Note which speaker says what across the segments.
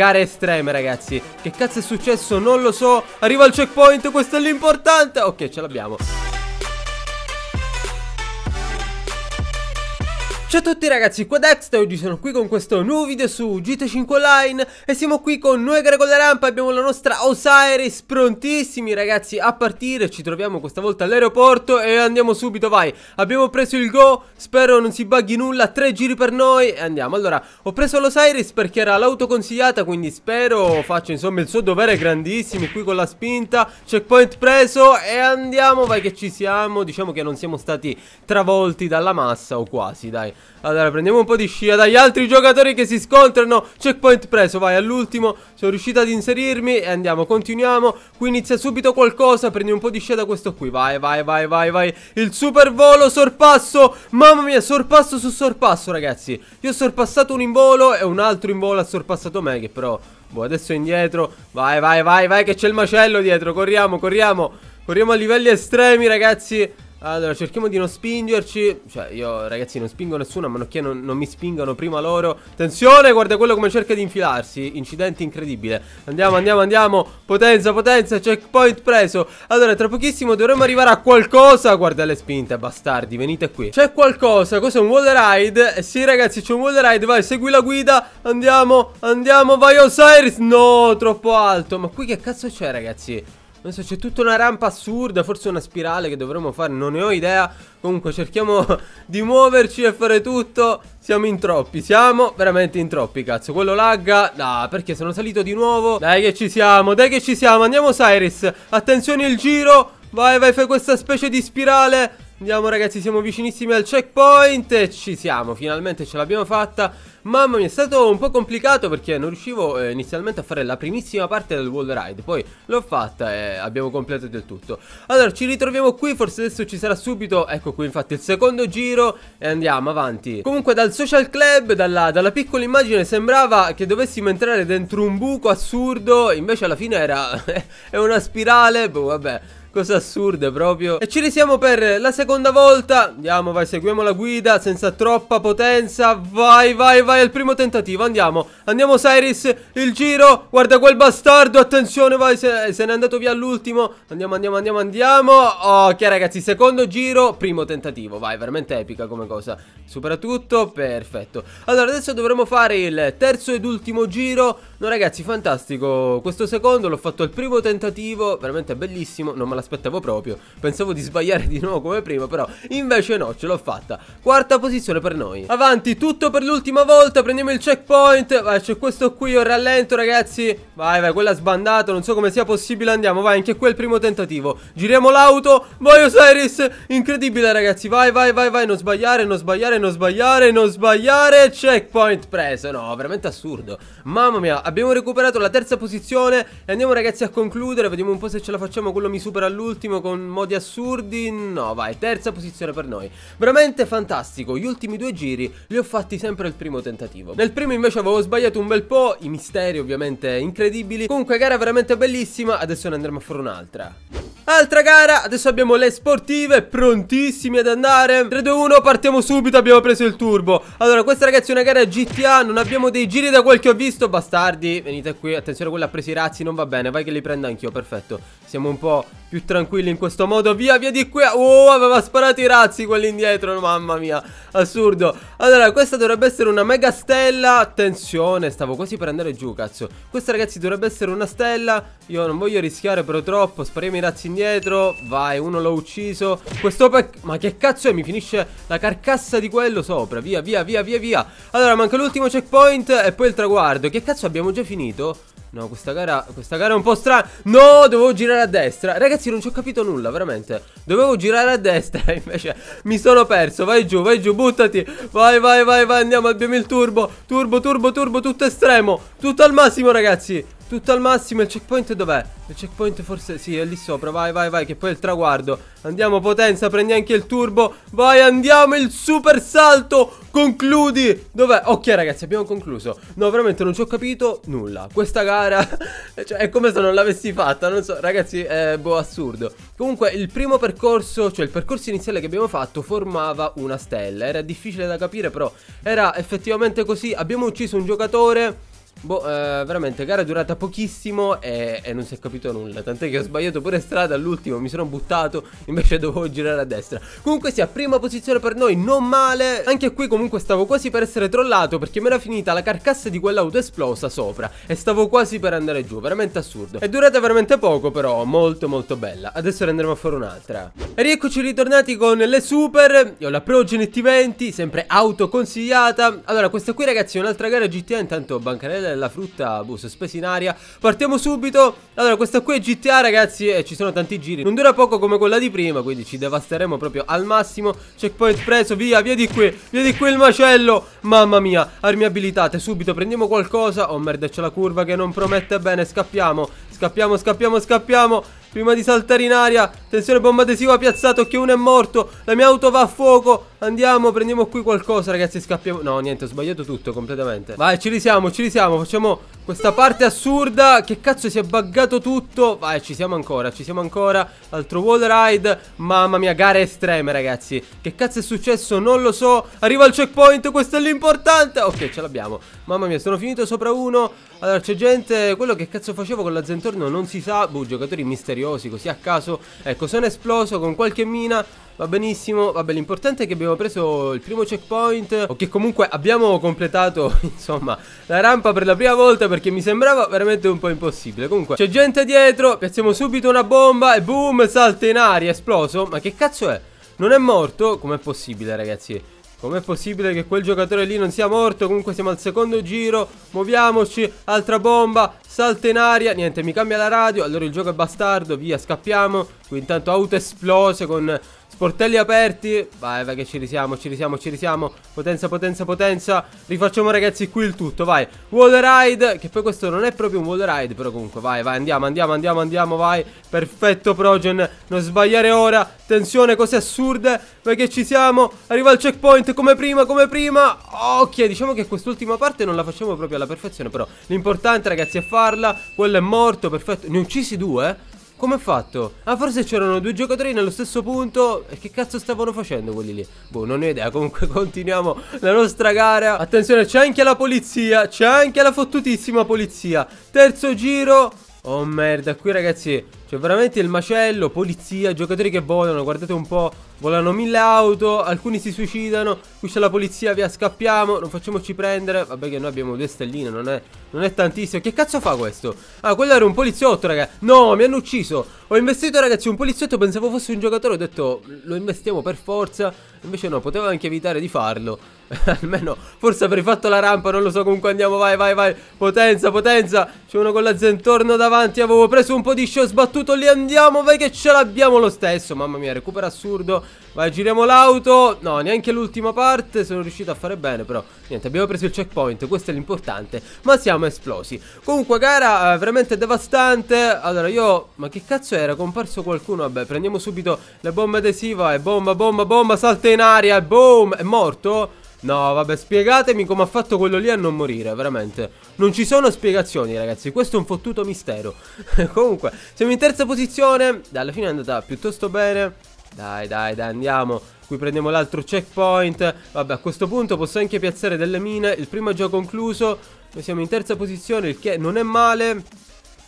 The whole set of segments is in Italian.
Speaker 1: Gare estreme ragazzi Che cazzo è successo non lo so Arriva al checkpoint questo è l'importante Ok ce l'abbiamo Ciao a tutti ragazzi, qua Dexter, e oggi sono qui con questo nuovo video su GT5 Online e siamo qui con noi Grego la Rampa, abbiamo la nostra Osiris prontissimi ragazzi a partire, ci troviamo questa volta all'aeroporto e andiamo subito, vai, abbiamo preso il go, spero non si bughi nulla, tre giri per noi e andiamo, allora ho preso l'Osiris perché era l'auto consigliata quindi spero faccia insomma il suo dovere grandissimo qui con la spinta, checkpoint preso e andiamo, vai che ci siamo, diciamo che non siamo stati travolti dalla massa o quasi dai allora prendiamo un po' di scia dagli altri giocatori che si scontrano Checkpoint preso, vai all'ultimo Sono riuscito ad inserirmi e andiamo, continuiamo Qui inizia subito qualcosa, prendi un po' di scia da questo qui Vai, vai, vai, vai, vai Il super volo, sorpasso Mamma mia, sorpasso su sorpasso ragazzi Io ho sorpassato un involo e un altro involo ha sorpassato me Che però, boh, adesso è indietro Vai, vai, vai, vai che c'è il macello dietro Corriamo, corriamo Corriamo a livelli estremi ragazzi allora, cerchiamo di non spingerci. Cioè, io, ragazzi, non spingo nessuno, a meno che non, non mi spingano prima loro. Attenzione, guarda quello come cerca di infilarsi. Incidente incredibile. Andiamo, andiamo, andiamo. Potenza, potenza, checkpoint preso. Allora, tra pochissimo dovremmo arrivare a qualcosa. Guarda le spinte, bastardi, venite qui. C'è qualcosa, cos'è un wall ride? Eh, sì, ragazzi, c'è un wall ride, vai, segui la guida. Andiamo, andiamo, vai Osiris. No, troppo alto. Ma qui che cazzo c'è, ragazzi? Non so, c'è tutta una rampa assurda, forse una spirale che dovremmo fare, non ne ho idea. Comunque cerchiamo di muoverci e fare tutto. Siamo in troppi, siamo veramente in troppi, cazzo. Quello lagga, ah, perché sono salito di nuovo. Dai che ci siamo, dai che ci siamo, andiamo Cyrus. Attenzione il giro, vai, vai, fai questa specie di spirale. Andiamo ragazzi, siamo vicinissimi al checkpoint e Ci siamo, finalmente ce l'abbiamo fatta Mamma mia, è stato un po' complicato perché non riuscivo eh, inizialmente a fare la primissima parte del wall ride Poi l'ho fatta e abbiamo completato il tutto Allora, ci ritroviamo qui, forse adesso ci sarà subito Ecco qui infatti il secondo giro e andiamo avanti Comunque dal social club, dalla, dalla piccola immagine sembrava che dovessimo entrare dentro un buco assurdo Invece alla fine era... è una spirale, boh vabbè Cose assurde proprio E ci risiamo per la seconda volta Andiamo vai seguiamo la guida Senza troppa potenza Vai vai vai al primo tentativo Andiamo Andiamo Cyrus Il giro Guarda quel bastardo Attenzione vai Se, se n'è andato via all'ultimo Andiamo andiamo andiamo andiamo Ok ragazzi secondo giro Primo tentativo Vai veramente epica come cosa Soprattutto Perfetto Allora adesso dovremo fare il terzo ed ultimo giro No ragazzi, fantastico, questo secondo l'ho fatto al primo tentativo, veramente bellissimo, non me l'aspettavo proprio, pensavo di sbagliare di nuovo come prima, però invece no, ce l'ho fatta. Quarta posizione per noi. Avanti, tutto per l'ultima volta, prendiamo il checkpoint, vai, c'è questo qui, ho rallento ragazzi, vai, vai, quella sbandata, non so come sia possibile, andiamo, vai, anche qui il primo tentativo, giriamo l'auto, Buenos Aires, incredibile ragazzi, vai, vai, vai, vai, non sbagliare, non sbagliare, non sbagliare, non sbagliare, checkpoint preso, no, veramente assurdo, mamma mia, Abbiamo recuperato la terza posizione E andiamo ragazzi a concludere Vediamo un po' se ce la facciamo Quello mi supera all'ultimo con modi assurdi No vai, terza posizione per noi Veramente fantastico Gli ultimi due giri li ho fatti sempre il primo tentativo Nel primo invece avevo sbagliato un bel po' I misteri ovviamente incredibili Comunque gara veramente bellissima Adesso ne andremo a fare un'altra Altra gara, adesso abbiamo le sportive prontissimi ad andare 3, 2, 1, partiamo subito, abbiamo preso il turbo Allora, questa ragazzi è una gara GTA, non abbiamo dei giri da quel che ho visto Bastardi, venite qui, attenzione, quella ha preso i razzi, non va bene Vai che li prendo anch'io, perfetto Siamo un po' più tranquilli in questo modo Via, via di qui, oh, aveva sparato i razzi quelli indietro, mamma mia Assurdo Allora, questa dovrebbe essere una mega stella Attenzione, stavo quasi per andare giù, cazzo Questa ragazzi dovrebbe essere una stella Io non voglio rischiare però troppo, spariamo i razzi indietro indietro Vai, uno l'ho ucciso Questo pack... Ma che cazzo è? Mi finisce la carcassa di quello sopra Via, via, via, via, via Allora, manca l'ultimo checkpoint e poi il traguardo Che cazzo, abbiamo già finito? No, questa gara, questa gara è un po' strana No, dovevo girare a destra Ragazzi, non ci ho capito nulla, veramente Dovevo girare a destra, invece mi sono perso Vai giù, vai giù, buttati Vai, vai, vai, vai, andiamo, abbiamo il turbo Turbo, turbo, turbo, tutto estremo Tutto al massimo, ragazzi tutto al massimo, il checkpoint dov'è? Il checkpoint forse... Sì, è lì sopra, vai, vai, vai, che poi è il traguardo Andiamo, potenza, prendi anche il turbo Vai, andiamo, il super salto Concludi Dov'è? Ok, ragazzi, abbiamo concluso No, veramente non ci ho capito nulla Questa gara, cioè, è come se non l'avessi fatta Non so, ragazzi, è boh, assurdo Comunque, il primo percorso, cioè il percorso iniziale che abbiamo fatto Formava una stella Era difficile da capire, però era effettivamente così Abbiamo ucciso un giocatore Boh, eh, veramente, gara è durata pochissimo e, e, non si è capito nulla. Tant'è che ho sbagliato pure strada all'ultimo, mi sono buttato, invece dovevo girare a destra. Comunque sia, prima posizione per noi, non male. Anche qui comunque stavo quasi per essere trollato perché mi era finita la carcassa di quell'auto esplosa sopra e stavo quasi per andare giù, veramente assurdo. È durata veramente poco però, molto molto bella. Adesso ne andremo a fare un'altra. E rieccoci ritornati con le super, io la Progeny T20, sempre auto consigliata. Allora, questa qui ragazzi è un'altra gara GTA, intanto bancarella la frutta, boh, si è spesa in aria Partiamo subito Allora, questa qui è GTA, ragazzi, e ci sono tanti giri Non dura poco come quella di prima, quindi ci devasteremo proprio al massimo Checkpoint preso, via, via di qui, via di qui il macello Mamma mia, armi abilitate, subito prendiamo qualcosa Oh merda, c'è la curva che non promette bene, scappiamo Scappiamo, scappiamo, scappiamo prima di saltare in aria. Attenzione, bomba adesiva piazzato, che uno è morto. La mia auto va a fuoco. Andiamo, prendiamo qui qualcosa, ragazzi, scappiamo. No, niente, ho sbagliato tutto completamente. Vai, ci risiamo, ci risiamo. Facciamo questa parte assurda. Che cazzo, si è buggato tutto. Vai, ci siamo ancora, ci siamo ancora. Altro wall ride. Mamma mia, gare estreme, ragazzi. Che cazzo è successo? Non lo so. Arriva il checkpoint, questo è l'importante. Ok, ce l'abbiamo. Mamma mia, sono finito sopra uno. Allora, c'è gente... Quello che cazzo facevo con la zentorno non si sa. Boh, giocatori misteriosi misteriosi così a caso. Ecco, sono esploso con qualche mina, va benissimo. Vabbè, l'importante è che abbiamo preso il primo checkpoint o che comunque abbiamo completato, insomma, la rampa per la prima volta perché mi sembrava veramente un po' impossibile. Comunque, c'è gente dietro, piazziamo subito una bomba e boom, salta in aria, esploso. Ma che cazzo è? Non è morto? Com'è possibile, ragazzi? Com'è possibile che quel giocatore lì non sia morto? Comunque siamo al secondo giro, muoviamoci, altra bomba, salta in aria, niente mi cambia la radio, allora il gioco è bastardo, via scappiamo, qui intanto auto esplose con Sportelli aperti. Vai, vai che ci risiamo, ci risiamo, ci risiamo. Potenza, potenza, potenza. Rifacciamo ragazzi qui il tutto, vai. Wall ride, che poi questo non è proprio un wall ride, però comunque vai, vai, andiamo, andiamo, andiamo, andiamo, vai. Perfetto Progen, non sbagliare ora. Attenzione, cose assurde. Vai che ci siamo. Arriva il checkpoint come prima, come prima. Ok, diciamo che quest'ultima parte non la facciamo proprio alla perfezione, però l'importante ragazzi è farla. Quello è morto, perfetto. Ne uccisi due, eh. Come ha fatto? Ah forse c'erano due giocatori nello stesso punto E che cazzo stavano facendo quelli lì? Boh non ho idea Comunque continuiamo la nostra gara Attenzione c'è anche la polizia C'è anche la fottutissima polizia Terzo giro Oh merda qui ragazzi cioè veramente il macello, polizia, giocatori che volano, guardate un po', volano mille auto, alcuni si suicidano, qui c'è la polizia, via scappiamo, non facciamoci prendere, vabbè che noi abbiamo due stelline, non è, non è tantissimo, che cazzo fa questo? Ah, quello era un poliziotto raga, no mi hanno ucciso, ho investito ragazzi un poliziotto, pensavo fosse un giocatore, ho detto lo investiamo per forza, invece no, potevo anche evitare di farlo, almeno forse avrei fatto la rampa, non lo so, comunque andiamo, vai vai vai, potenza potenza, c'è uno con la zentorno davanti, avevo preso un po' di show sbattuto, battuto lì andiamo vai che ce l'abbiamo lo stesso Mamma mia recupero assurdo Vai giriamo l'auto No neanche l'ultima parte sono riuscito a fare bene però Niente abbiamo preso il checkpoint questo è l'importante Ma siamo esplosi Comunque gara eh, veramente devastante Allora io ma che cazzo era comparso qualcuno Vabbè prendiamo subito le bombe adesiva E bomba bomba bomba salta in aria E boom è morto No, vabbè, spiegatemi come ha fatto quello lì a non morire, veramente. Non ci sono spiegazioni, ragazzi, questo è un fottuto mistero. Comunque, siamo in terza posizione, alla fine è andata piuttosto bene. Dai, dai, dai, andiamo. Qui prendiamo l'altro checkpoint. Vabbè, a questo punto posso anche piazzare delle mine. Il primo è già concluso. Noi siamo in terza posizione, il che non è male.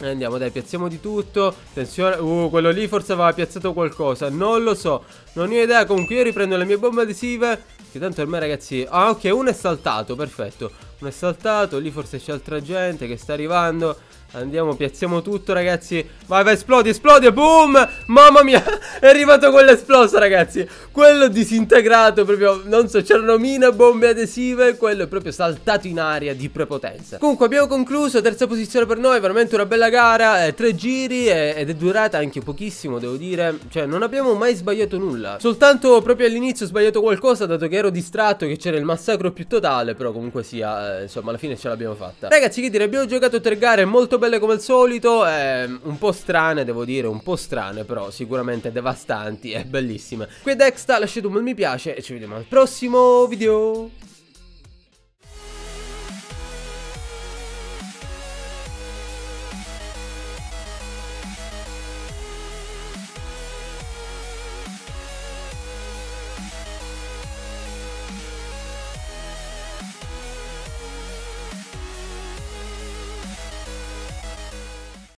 Speaker 1: Eh, andiamo, dai, piazziamo di tutto. Attenzione, uh, quello lì forse aveva piazzato qualcosa. Non lo so, non ho idea. Comunque io riprendo le mie bombe adesive. Che tanto ormai, ragazzi... Ah, ok, uno è saltato, perfetto. Uno è saltato, lì forse c'è altra gente che sta arrivando. Andiamo, piazziamo tutto ragazzi Vai vai esplodi esplodi boom Mamma mia è arrivato quello ragazzi Quello disintegrato proprio Non so c'erano mine bombe adesive Quello è proprio saltato in aria di prepotenza Comunque abbiamo concluso terza posizione per noi Veramente una bella gara eh, Tre giri eh, ed è durata anche pochissimo devo dire Cioè non abbiamo mai sbagliato nulla Soltanto proprio all'inizio ho sbagliato qualcosa Dato che ero distratto che c'era il massacro più totale Però comunque sia eh, insomma alla fine ce l'abbiamo fatta Ragazzi che dire abbiamo giocato tre gare molto molto belle come al solito, eh, un po' strane devo dire, un po' strane però sicuramente devastanti e bellissime. Qui è Dexta, lasciate un bel mi piace e ci vediamo al prossimo video!